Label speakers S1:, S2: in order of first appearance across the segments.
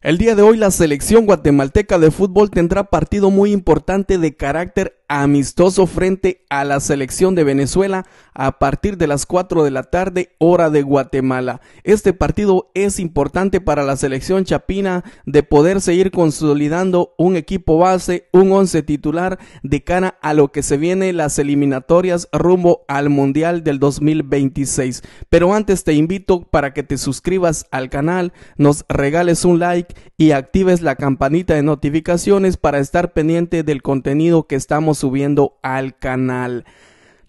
S1: El día de hoy la selección guatemalteca de fútbol tendrá partido muy importante de carácter amistoso frente a la selección de Venezuela a partir de las 4 de la tarde hora de Guatemala. Este partido es importante para la selección chapina de poder seguir consolidando un equipo base, un 11 titular de cara a lo que se viene las eliminatorias rumbo al Mundial del 2026. Pero antes te invito para que te suscribas al canal, nos regales un like y actives la campanita de notificaciones para estar pendiente del contenido que estamos subiendo al canal.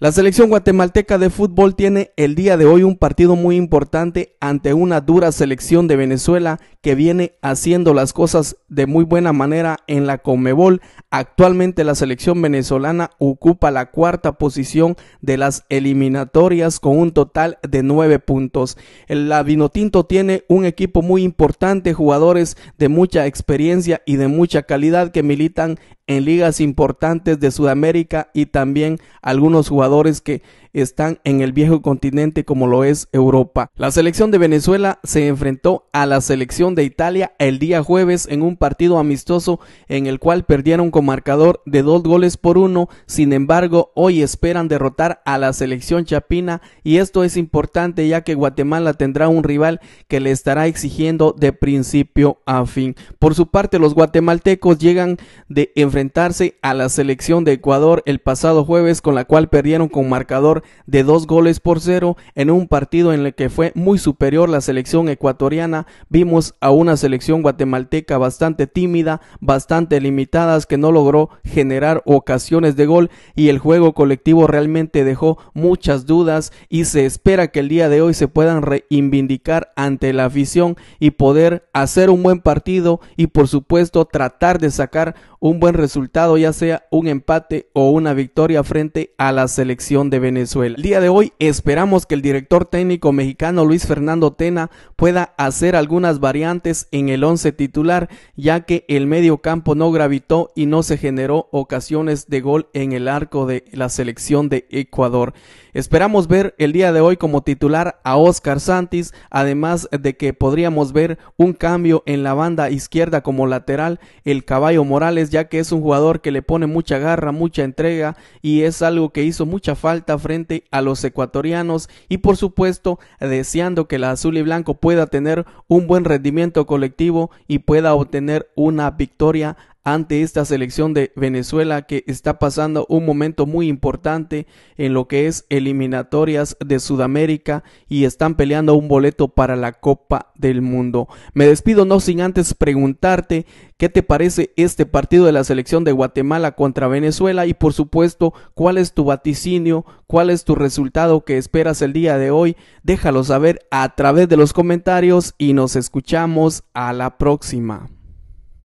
S1: La selección guatemalteca de fútbol tiene el día de hoy un partido muy importante ante una dura selección de Venezuela que viene haciendo las cosas de muy buena manera en la Comebol. Actualmente la selección venezolana ocupa la cuarta posición de las eliminatorias con un total de nueve puntos. El Labinotinto tiene un equipo muy importante, jugadores de mucha experiencia y de mucha calidad que militan en ligas importantes de Sudamérica y también algunos jugadores que están en el viejo continente como lo es Europa. La selección de Venezuela se enfrentó a la selección de Italia el día jueves en un partido amistoso en el cual perdieron con marcador de dos goles por uno. Sin embargo, hoy esperan derrotar a la selección chapina y esto es importante ya que Guatemala tendrá un rival que le estará exigiendo de principio a fin. Por su parte, los guatemaltecos llegan de enfrentarse a la selección de Ecuador el pasado jueves con la cual perdieron con marcador de dos goles por cero en un partido en el que fue muy superior la selección ecuatoriana. Vimos a una selección guatemalteca bastante tímida, bastante limitadas, que no logró generar ocasiones de gol y el juego colectivo realmente dejó muchas dudas y se espera que el día de hoy se puedan reivindicar ante la afición y poder hacer un buen partido y por supuesto tratar de sacar un buen resultado, ya sea un empate o una victoria frente a la selección de Venezuela. El día de hoy esperamos que el director técnico mexicano Luis Fernando Tena pueda hacer algunas variantes en el once titular, ya que el medio campo no gravitó y no se generó ocasiones de gol en el arco de la selección de Ecuador. Esperamos ver el día de hoy como titular a Oscar Santis, además de que podríamos ver un cambio en la banda izquierda como lateral, el caballo Morales, ya que es un jugador que le pone mucha garra, mucha entrega y es algo que hizo mucha falta frente a los ecuatorianos y por supuesto deseando que la azul y blanco pueda tener un buen rendimiento colectivo y pueda obtener una victoria ante esta selección de Venezuela que está pasando un momento muy importante en lo que es eliminatorias de Sudamérica y están peleando un boleto para la Copa del Mundo. Me despido no sin antes preguntarte qué te parece este partido de la selección de Guatemala contra Venezuela y por supuesto cuál es tu vaticinio, cuál es tu resultado que esperas el día de hoy. Déjalo saber a través de los comentarios y nos escuchamos a la próxima.